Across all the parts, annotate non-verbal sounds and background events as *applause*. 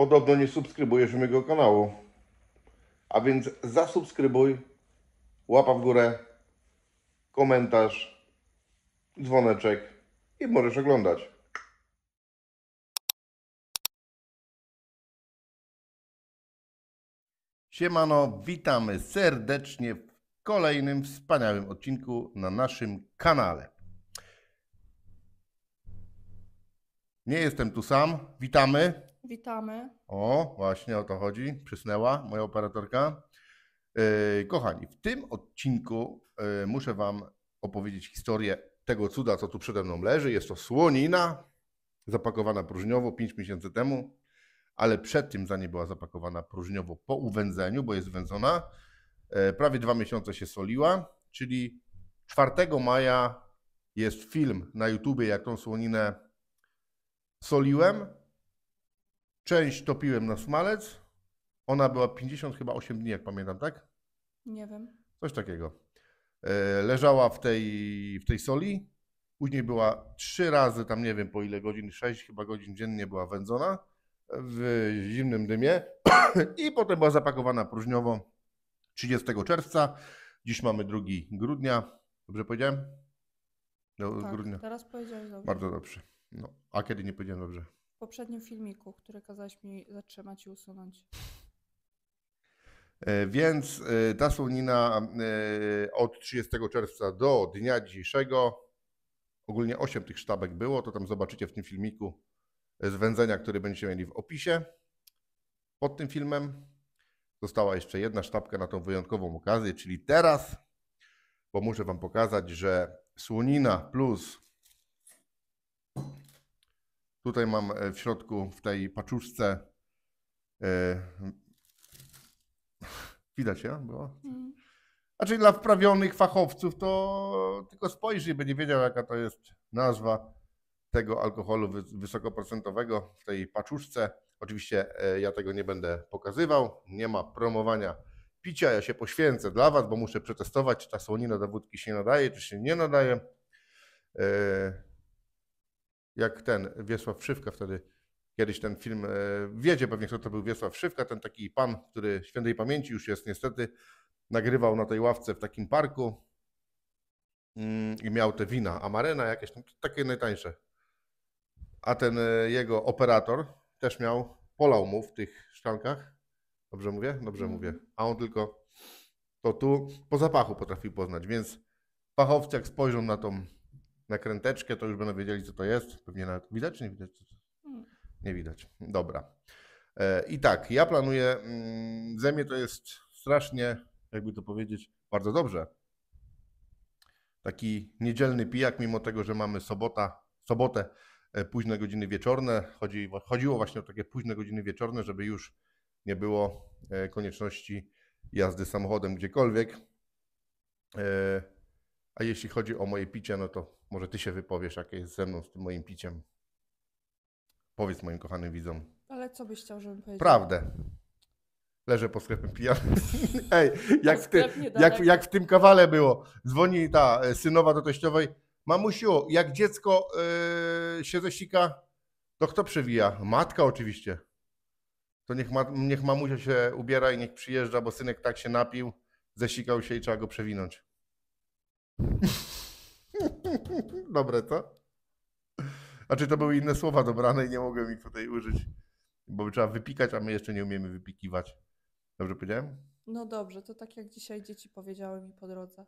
Podobno nie subskrybujesz mojego kanału. A więc zasubskrybuj, łapa w górę, komentarz, dzwoneczek i możesz oglądać. Siemano, witamy serdecznie w kolejnym wspaniałym odcinku na naszym kanale. Nie jestem tu sam, witamy. Witamy. O, właśnie o to chodzi. Przysnęła moja operatorka. E, kochani, w tym odcinku e, muszę Wam opowiedzieć historię tego cuda, co tu przede mną leży. Jest to słonina zapakowana próżniowo 5 miesięcy temu, ale przed tym, zanim była zapakowana próżniowo po uwędzeniu, bo jest wędzona, e, prawie dwa miesiące się soliła, czyli 4 maja jest film na YouTubie, jak tą słoninę soliłem Część topiłem na smalec. Ona była 50, chyba 8 dni, jak pamiętam, tak? Nie wiem. Coś takiego. E, leżała w tej, w tej soli. Później była trzy razy, tam nie wiem po ile godzin, 6 chyba godzin dziennie była wędzona w zimnym dymie. *coughs* I potem była zapakowana próżniowo 30 czerwca. Dziś mamy 2 grudnia. Dobrze powiedziałem? Do no, tak, grudnia. Teraz powiedziałem dobrze. Bardzo dobrze. No, a kiedy nie powiedziałem dobrze? poprzednim filmiku, który kazałeś mi zatrzymać i usunąć. E, więc e, ta słonina e, od 30 czerwca do dnia dzisiejszego, ogólnie 8 tych sztabek było, to tam zobaczycie w tym filmiku z wędzenia, który będziecie mieli w opisie pod tym filmem. Została jeszcze jedna sztabka na tą wyjątkową okazję, czyli teraz, bo muszę Wam pokazać, że słonina plus Tutaj mam e, w środku, w tej paczuszce. Yy, *laughs* widać, ja? Bo... Znaczy dla wprawionych fachowców to tylko spojrzy i będzie wiedział, jaka to jest nazwa tego alkoholu wysokoprocentowego w tej paczuszce. Oczywiście e, ja tego nie będę pokazywał, nie ma promowania picia, ja się poświęcę dla Was, bo muszę przetestować, czy ta słonina do wódki się nadaje, czy się nie nadaje jak ten Wiesław Szywka wtedy kiedyś ten film, e, wiedzie, pewnie kto to był Wiesław Szywka, ten taki pan, który świętej pamięci już jest niestety, nagrywał na tej ławce w takim parku mm, i miał te wina Amarena jakieś, takie najtańsze. A ten e, jego operator też miał, polał mu w tych szklankach, dobrze mówię? Dobrze mm. mówię. A on tylko to tu po zapachu potrafił poznać, więc fachowcy jak spojrzą na tą nakręteczkę, to już będą wiedzieli, co to jest. Pewnie nawet widać, czy nie widać? Hmm. Nie widać. Dobra. E, I tak, ja planuję, mm, mnie to jest strasznie, jakby to powiedzieć, bardzo dobrze. Taki niedzielny pijak, mimo tego, że mamy sobota, sobotę, e, późne godziny wieczorne. Chodzi, chodziło właśnie o takie późne godziny wieczorne, żeby już nie było e, konieczności jazdy samochodem gdziekolwiek. A jeśli chodzi o moje picie, no to może ty się wypowiesz, jakie jest ze mną z tym moim piciem. Powiedz moim kochanym widzom. Ale co byś chciał, żebym powiedział? Prawdę. Leżę po sklepem pijany. *laughs* Ej, jak w, ty, jak, jak w tym kawale było. Dzwoni ta e, synowa do teściowej. Mamusiu, jak dziecko yy, się zesika, to kto przewija? Matka oczywiście. To niech, ma, niech mamusia się ubiera i niech przyjeżdża, bo synek tak się napił, zesikał się i trzeba go przewinąć. *laughs* Dobre, to. Znaczy, to były inne słowa dobrane i nie mogłem ich tutaj użyć, bo trzeba wypikać, a my jeszcze nie umiemy wypikiwać. Dobrze powiedziałem? No dobrze, to tak jak dzisiaj dzieci powiedziały mi po drodze,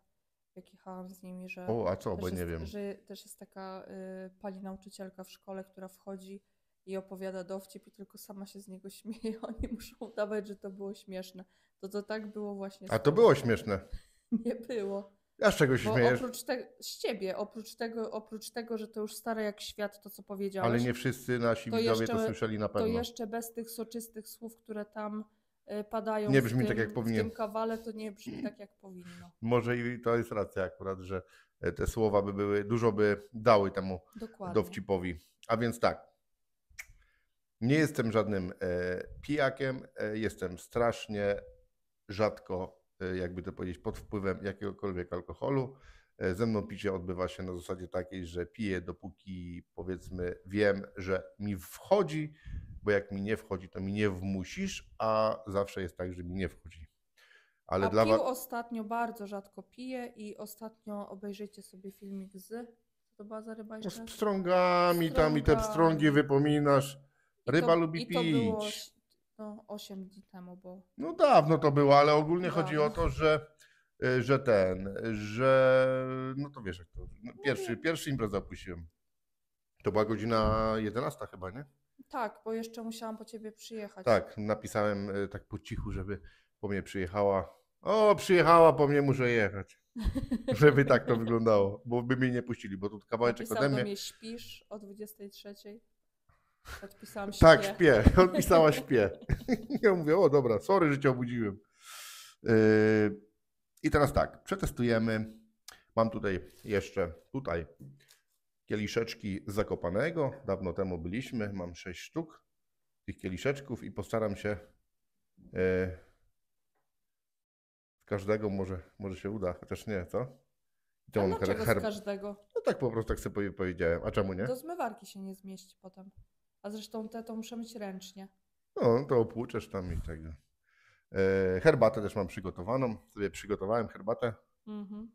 jak jechałam z nimi, że. O, a co, bo jest, nie wiem. Że też jest taka y, pani nauczycielka w szkole, która wchodzi i opowiada dowcip i tylko sama się z niego śmieje. *laughs* Oni muszą udawać, że to było śmieszne. To to tak było właśnie. A to było śmieszne. *laughs* Nie było. Ja z czego się Bo śmiejesz? Oprócz te, z ciebie, oprócz tego, oprócz tego, że to już stare jak świat, to co powiedziałeś. Ale nie wszyscy nasi to widzowie jeszcze, to słyszeli na pewno. To jeszcze bez tych soczystych słów, które tam e, padają. Nie brzmi tak, tym, tak jak powinien. W tym kawale to nie brzmi tak jak powinno. Może i to jest racja akurat, że e, te słowa by były, dużo by dały temu Dokładnie. dowcipowi. A więc tak, nie jestem żadnym e, pijakiem, e, jestem strasznie rzadko E, jakby to powiedzieć, pod wpływem jakiegokolwiek alkoholu. E, ze mną picie odbywa się na zasadzie takiej, że piję dopóki powiedzmy wiem, że mi wchodzi, bo jak mi nie wchodzi, to mi nie wmusisz, a zawsze jest tak, że mi nie wchodzi. Ale a dla was... ostatnio bardzo rzadko piję i ostatnio obejrzyjcie sobie filmik z to była za ryba Z pstrągami, Pstrąga. tam i te pstrągi wypominasz. Ryba to, lubi pić no 8 dni temu bo. No dawno to było, ale ogólnie Dawno. chodzi o to, że, e, że ten, że no to wiesz jak to, no, no pierwszy, pierwszy imprezę opuściłem. To była godzina 11 chyba, nie? Tak, bo jeszcze musiałam po ciebie przyjechać. Tak, napisałem e, tak po cichu, żeby po mnie przyjechała. O, przyjechała po mnie, muszę jechać. *laughs* Żeby tak to wyglądało, bo by mnie nie puścili, bo tu kawałeczek Pisał ode do mnie. mnie śpisz o 23. Odpisałam śpie. Tak, śpię. *laughs* Odpisała śpię. *laughs* ja mówię, o dobra, sorry, że cię obudziłem. Yy, I teraz tak, przetestujemy. Mam tutaj jeszcze, tutaj kieliszeczki Zakopanego. Dawno temu byliśmy, mam sześć sztuk tych kieliszeczków i postaram się yy, każdego może, może się uda, chociaż nie, co? A dlaczego z każdego? No tak po prostu tak sobie powiedziałem. A czemu nie? Do zmywarki się nie zmieści potem. A zresztą te to muszę mieć ręcznie. No, to opłuczesz tam i tak. E, herbatę też mam przygotowaną. Sobie przygotowałem herbatę. Mhm.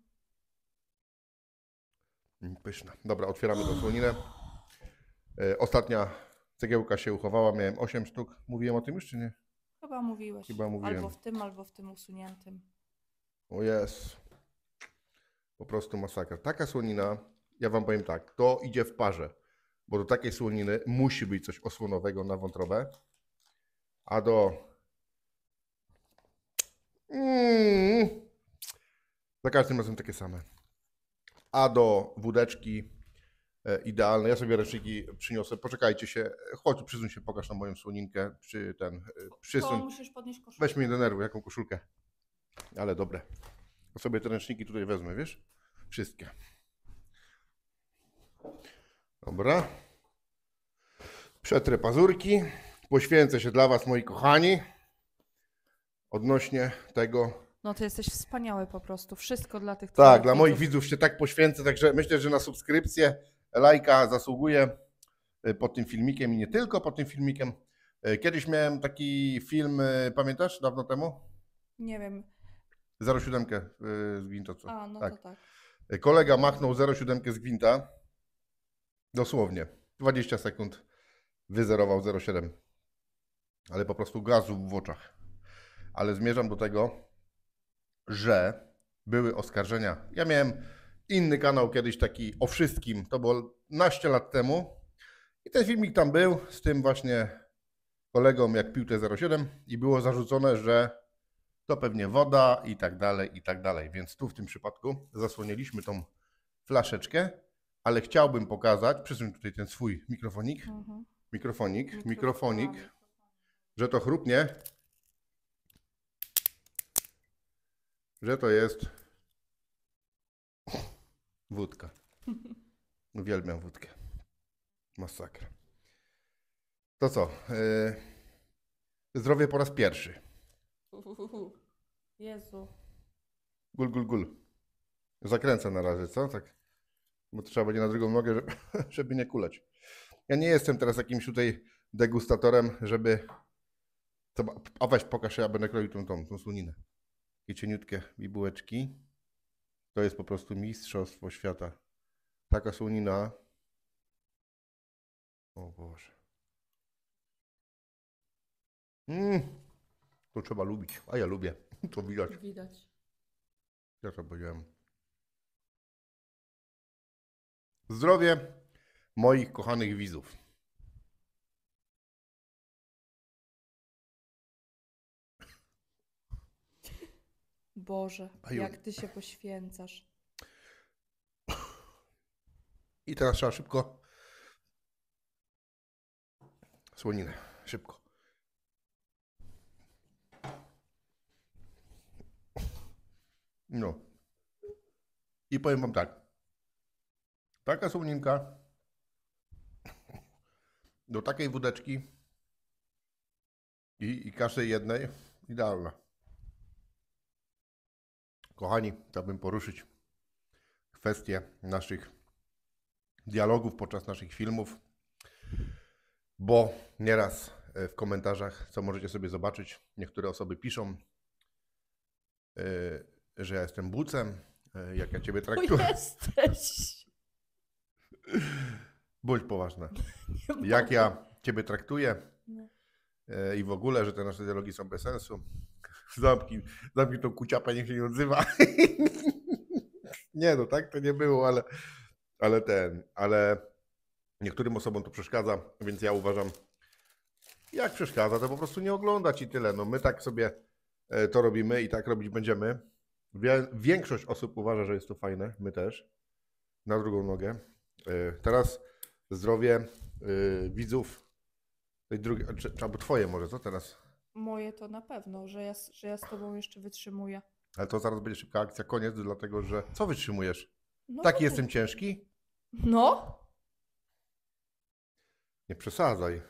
Mm, pyszna. Dobra, otwieramy tą słoninę. E, ostatnia cegiełka się uchowała. Miałem 8 sztuk. Mówiłem o tym już, czy nie? Chyba mówiłeś. Chyba mówiłem. Albo w tym, albo w tym usuniętym. O jest. Po prostu masakra. Taka słonina, ja wam powiem tak, to idzie w parze bo do takiej słoniny musi być coś osłonowego na wątrobę, a do mm, za każdym razem takie same. A do wódeczki e, idealne. Ja sobie ręczniki przyniosę. Poczekajcie się. Chodź, przysuń się, pokaż na moją słoninkę. Przy ten, e, przysuń. musisz podnieść koszulkę. Weź mnie denerwuj, jaką koszulkę. Ale dobre. Ja sobie te ręczniki tutaj wezmę, wiesz? Wszystkie. Dobra. Przetrę pazurki. Poświęcę się dla Was, moi kochani, odnośnie tego. No ty jesteś wspaniały po prostu. Wszystko dla tych. Tak, dla moich widzów się tak poświęcę, także myślę, że na subskrypcję, lajka zasługuje pod tym filmikiem i nie tylko pod tym filmikiem. E, kiedyś miałem taki film, e, pamiętasz, dawno temu? Nie wiem. 07 e, z Gwinta. Co? A, no tak. to tak. Kolega machnął 07 z Gwinta Dosłownie. 20 sekund wyzerował 0,7. Ale po prostu gazu w oczach. Ale zmierzam do tego, że były oskarżenia. Ja miałem inny kanał kiedyś taki o wszystkim. To było naście lat temu. I ten filmik tam był z tym właśnie kolegą, jak pił te 07 i było zarzucone, że to pewnie woda i tak dalej, i tak dalej. Więc tu w tym przypadku zasłoniliśmy tą flaszeczkę ale chciałbym pokazać, przesuń tutaj ten swój mikrofonik, mhm. mikrofonik, mikrofonik, mikrofonik, że to chrupnie, że to jest wódka. *laughs* Uwielbiam wódkę. Masakra. To co? Yy, zdrowie po raz pierwszy. Jezu. Gul, gul, gul. Zakręcę na razie, co? Tak bo to trzeba będzie na drugą nogę, żeby, *laughs* żeby nie kuleć. Ja nie jestem teraz jakimś tutaj degustatorem, żeby... To, a weź pokaż, ja będę kroił tą, tą, tą słoninę. I cieniutkie bibułeczki. To jest po prostu mistrzostwo świata. Taka słonina. O Boże. Mm, to trzeba lubić, a ja lubię. *laughs* To widać. Widać. Ja to powiedziałem. Zdrowie moich kochanych widzów. Boże, jak ty się poświęcasz. I teraz trzeba szybko słoninę. Szybko. No. I powiem wam tak. Taka słomninka do takiej wódeczki i, i kaszy jednej idealna. Kochani, chciałbym poruszyć kwestię naszych dialogów podczas naszych filmów, bo nieraz e, w komentarzach, co możecie sobie zobaczyć, niektóre osoby piszą, e, że ja jestem bucem, e, jak ja Ciebie traktuję. jesteś. Bądź poważna. *laughs* Jak ja ciebie traktuję no. e, i w ogóle, że te nasze dialogi są bez sensu. *laughs* Zamknij, zamknij tą kuciapę, niech się nie odzywa. *laughs* nie no, tak to nie było, ale, ale ten, ale niektórym osobom to przeszkadza, więc ja uważam, jak przeszkadza, to po prostu nie oglądać i tyle. No my tak sobie e, to robimy i tak robić będziemy. Większość osób uważa, że jest to fajne, my też. Na drugą nogę, E, teraz zdrowie e, widzów, tej drugiej, albo twoje może, co teraz? Moje to na pewno, że ja, że ja z tobą jeszcze wytrzymuję. Ale to zaraz będzie szybka akcja, koniec, dlatego że co wytrzymujesz? No Taki to... jestem ciężki? No. Nie przesadzaj.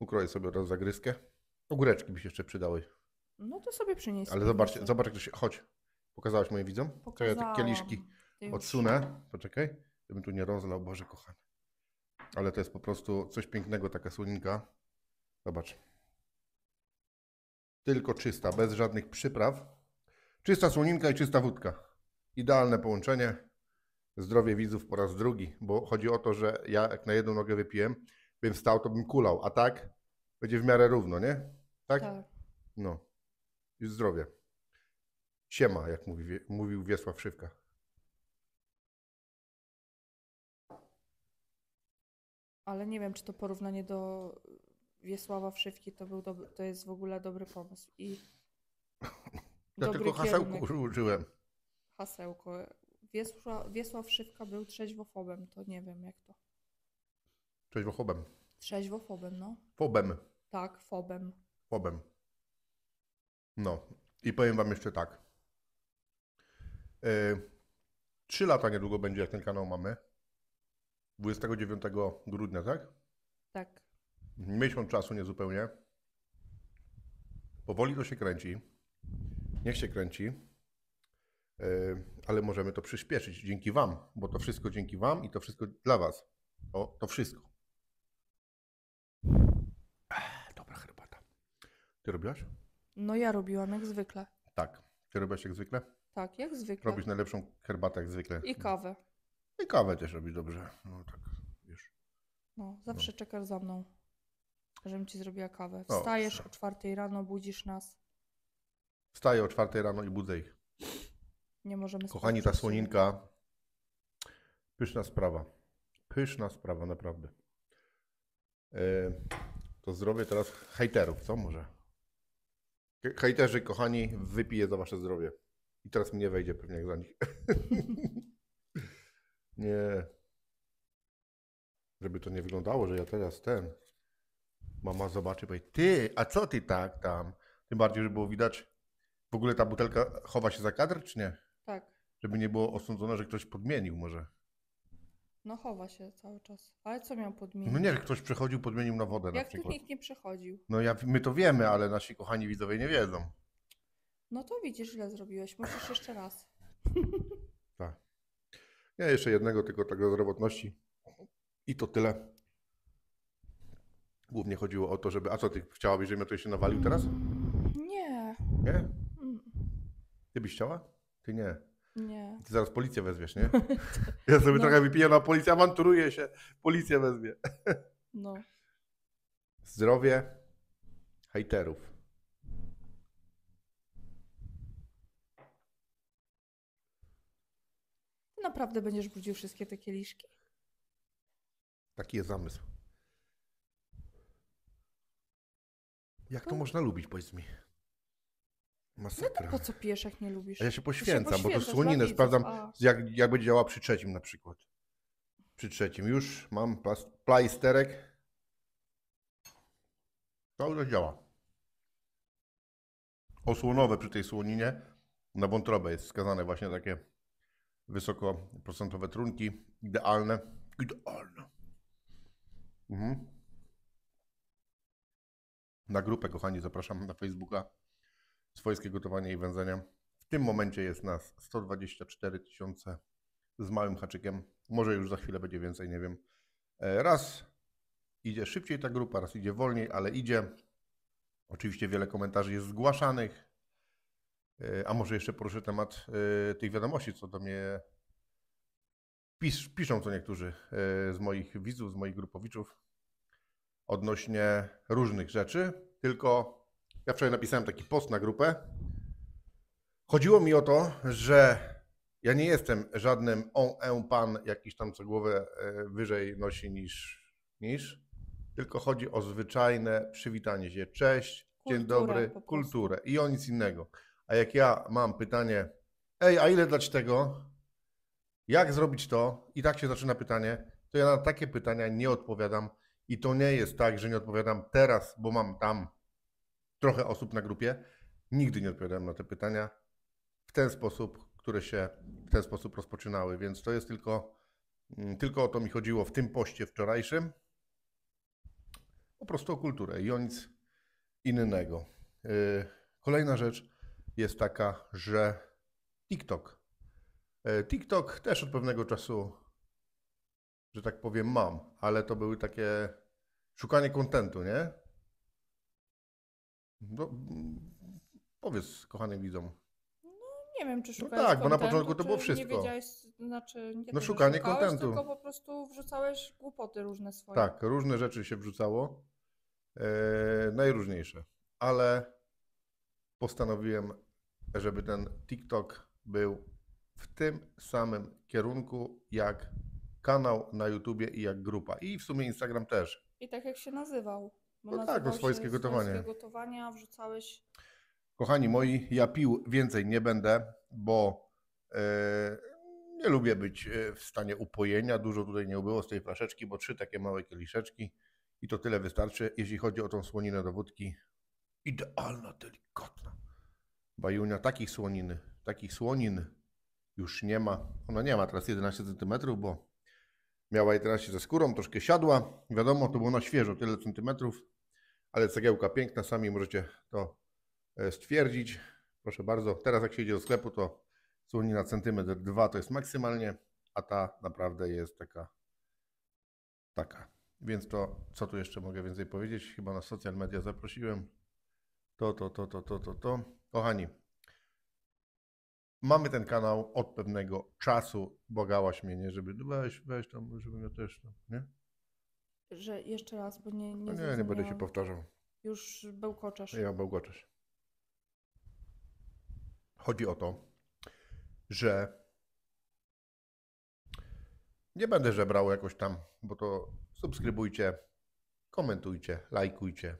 Ukroję sobie raz zagryzkę. Ogóreczki by się jeszcze przydały. No to sobie przynieś. Ale zobacz, zobacz jak to się... Chodź. Pokazałaś moim widzom? Pokazałam. To ja te kieliszki odsunę. Poczekaj bym tu nie rozlał, Boże kochany. Ale to jest po prostu coś pięknego, taka słoninka. Zobacz. Tylko czysta, bez żadnych przypraw. Czysta słoninka i czysta wódka. Idealne połączenie. Zdrowie widzów po raz drugi, bo chodzi o to, że ja jak na jedną nogę wypiłem, bym wstał, to bym kulał, a tak będzie w miarę równo, nie? Tak? tak. No. I zdrowie. Siema, jak mówi, mówił Wiesław Szywka. Ale nie wiem, czy to porównanie do Wiesława Wszywki to, był dobry, to jest w ogóle dobry pomysł. I ja dobry tylko hasełko kierunek. użyłem. Hasełko. Wiesław, Wiesław Szywka był trzeźwofobem, to nie wiem jak to. Trzeźwofobem. Trzeźwofobem, no. Fobem. Tak, fobem. Fobem. No. I powiem wam jeszcze tak. E, trzy lata niedługo będzie, jak ten kanał mamy. 29 grudnia, tak? Tak. Miesiąc czasu niezupełnie. Powoli to się kręci. Niech się kręci. E, ale możemy to przyspieszyć dzięki Wam, bo to wszystko dzięki Wam i to wszystko dla Was. O, to wszystko. Dobra herbata. Ty robiłaś? No ja robiłam jak zwykle. Tak. Ty robiłaś jak zwykle? Tak, jak zwykle. Robisz najlepszą herbatę jak zwykle. I kawę. I kawę też robi dobrze. No tak, wiesz. No, zawsze no. czekasz za mną, żebym ci zrobiła kawę. Wstajesz o, o czwartej rano, budzisz nas. Wstaję o czwartej rano i budzę ich. Nie możemy Kochani, ta słoninka, pyszna sprawa. Pyszna sprawa, naprawdę. E, to zrobię teraz hejterów, co może? Hejterzy, kochani, wypiję za wasze zdrowie. I teraz mnie wejdzie pewnie jak za nich. *laughs* Nie. Żeby to nie wyglądało, że ja teraz ten. Mama zobaczy, powie, ty, a co ty tak tam? Tym bardziej, żeby było widać. W ogóle ta butelka chowa się za kadr, czy nie? Tak. Żeby nie było osądzone, że ktoś podmienił może. No chowa się cały czas. Ale co miał podmienić? No nie, że ktoś przechodził, podmienił na wodę Jak na przykład. tu nikt nie przechodził? No ja, my to wiemy, ale nasi kochani widzowie nie wiedzą. No to widzisz, źle zrobiłeś. Musisz jeszcze raz. *laughs* Ja jeszcze jednego, tylko tak do zdrowotności. I to tyle. Głównie chodziło o to, żeby. A co ty chciałabyś, żebym ja tutaj się nawalił teraz? Nie. Nie? Mm. Ty byś chciała? Ty nie. Nie. Ty zaraz policję wezwiesz, nie? *laughs* ja sobie no. trochę wypiję a policja awanturuje się, policję wezwie. no. Zdrowie hejterów. Naprawdę będziesz brudził wszystkie te kieliszki? Taki jest zamysł. Jak to, no. można lubić, powiedz mi? Masakra. No po co pijesz, jak nie lubisz? A ja się poświęcam, się bo to słoninę sprawdzam, jak, jak będzie działała przy trzecim na przykład. Przy trzecim. Już mam plaisterek. plajsterek. już działa. Osłonowe przy tej słoninie na wątrobę jest skazane właśnie takie wysokoprocentowe trunki, idealne. Idealne. Mhm. Na grupę, kochani, zapraszam na Facebooka. Swojskie gotowanie i wędzenie. W tym momencie jest nas 124 tysiące z małym haczykiem. Może już za chwilę będzie więcej, nie wiem. E, raz idzie szybciej ta grupa, raz idzie wolniej, ale idzie. Oczywiście wiele komentarzy jest zgłaszanych. E, a może jeszcze poruszę temat e, tych wiadomości, co do mnie pis, piszą co niektórzy e, z moich widzów, z moich grupowiczów odnośnie różnych rzeczy. Tylko ja wczoraj napisałem taki post na grupę. Chodziło mi o to, że ja nie jestem żadnym on, on pan jakiś tam co głowę wyżej nosi niż, niż, tylko chodzi o zwyczajne przywitanie się, cześć, kulturę, dzień dobry, kulturę i o nic innego. A jak ja mam pytanie, ej, a ile dać tego? Jak zrobić to? I tak się zaczyna pytanie, to ja na takie pytania nie odpowiadam. I to nie jest tak, że nie odpowiadam teraz, bo mam tam trochę osób na grupie. Nigdy nie odpowiadam na te pytania w ten sposób, które się w ten sposób rozpoczynały. Więc to jest tylko, mm, tylko o to mi chodziło w tym poście wczorajszym. Po prostu o kulturę i o nic innego. Y, kolejna rzecz jest taka, że TikTok. E, TikTok też od pewnego czasu, że tak powiem, mam, ale to były takie szukanie kontentu, nie? No, powiedz kochanym widzom. No nie wiem, czy no szukałeś No tak, bo na początku to było wszystko. Nie wiedziałeś, znaczy nie no wiem, szukanie kontentu. Tylko po prostu wrzucałeś głupoty różne swoje. Tak, różne rzeczy się wrzucało. Yy, najróżniejsze. Ale postanowiłem żeby ten TikTok był w tym samym kierunku jak kanał na YouTubie i jak grupa. I w sumie Instagram też. I tak jak się nazywał. Bo no tak, bo no swojskie gotowanie. Swojskie gotowania wrzucałeś. Kochani moi, ja pił więcej nie będę, bo yy, nie lubię być e, w stanie upojenia. Dużo tutaj nie było z tej flaszeczki, bo trzy takie małe kieliszeczki i to tyle wystarczy. Jeśli chodzi o tą słoninę do wódki, idealna, delikatna. Bajunia takich słonin, takich słonin już nie ma. Ona nie ma teraz 11 cm, bo miała 11 ze skórą, troszkę siadła. Wiadomo, to było na świeżo, tyle centymetrów, ale cegiełka piękna, sami możecie to e, stwierdzić. Proszę bardzo, teraz jak się idzie do sklepu, to słonina centymetr 2 to jest maksymalnie, a ta naprawdę jest taka, taka. Więc to, co tu jeszcze mogę więcej powiedzieć? Chyba na social media zaprosiłem to, to, to, to, to, to, to. Kochani, mamy ten kanał od pewnego czasu. Błagałaś mnie, nie? Żeby, no weź, weź tam, żebym ja też tam, nie? Że jeszcze raz, bo nie Nie, no nie, nie będę się powtarzał. Już bełkoczasz. Ja bełkoczasz. Chodzi o to, że nie będę żebrał jakoś tam, bo to subskrybujcie, komentujcie, lajkujcie,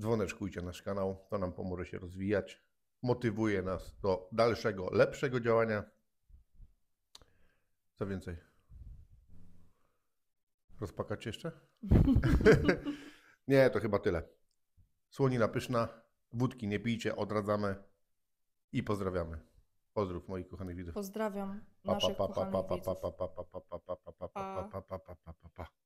Dzwoneczkujcie nasz kanał, to nam pomoże się rozwijać, motywuje nas do dalszego, lepszego działania. Co więcej? Rozpakać jeszcze? nie, to chyba tyle. Słonina pyszna, wódki nie pijcie, odradzamy i pozdrawiamy. Pozdrów moich kochanych widzów. Pozdrawiam naszych kochanych widzów.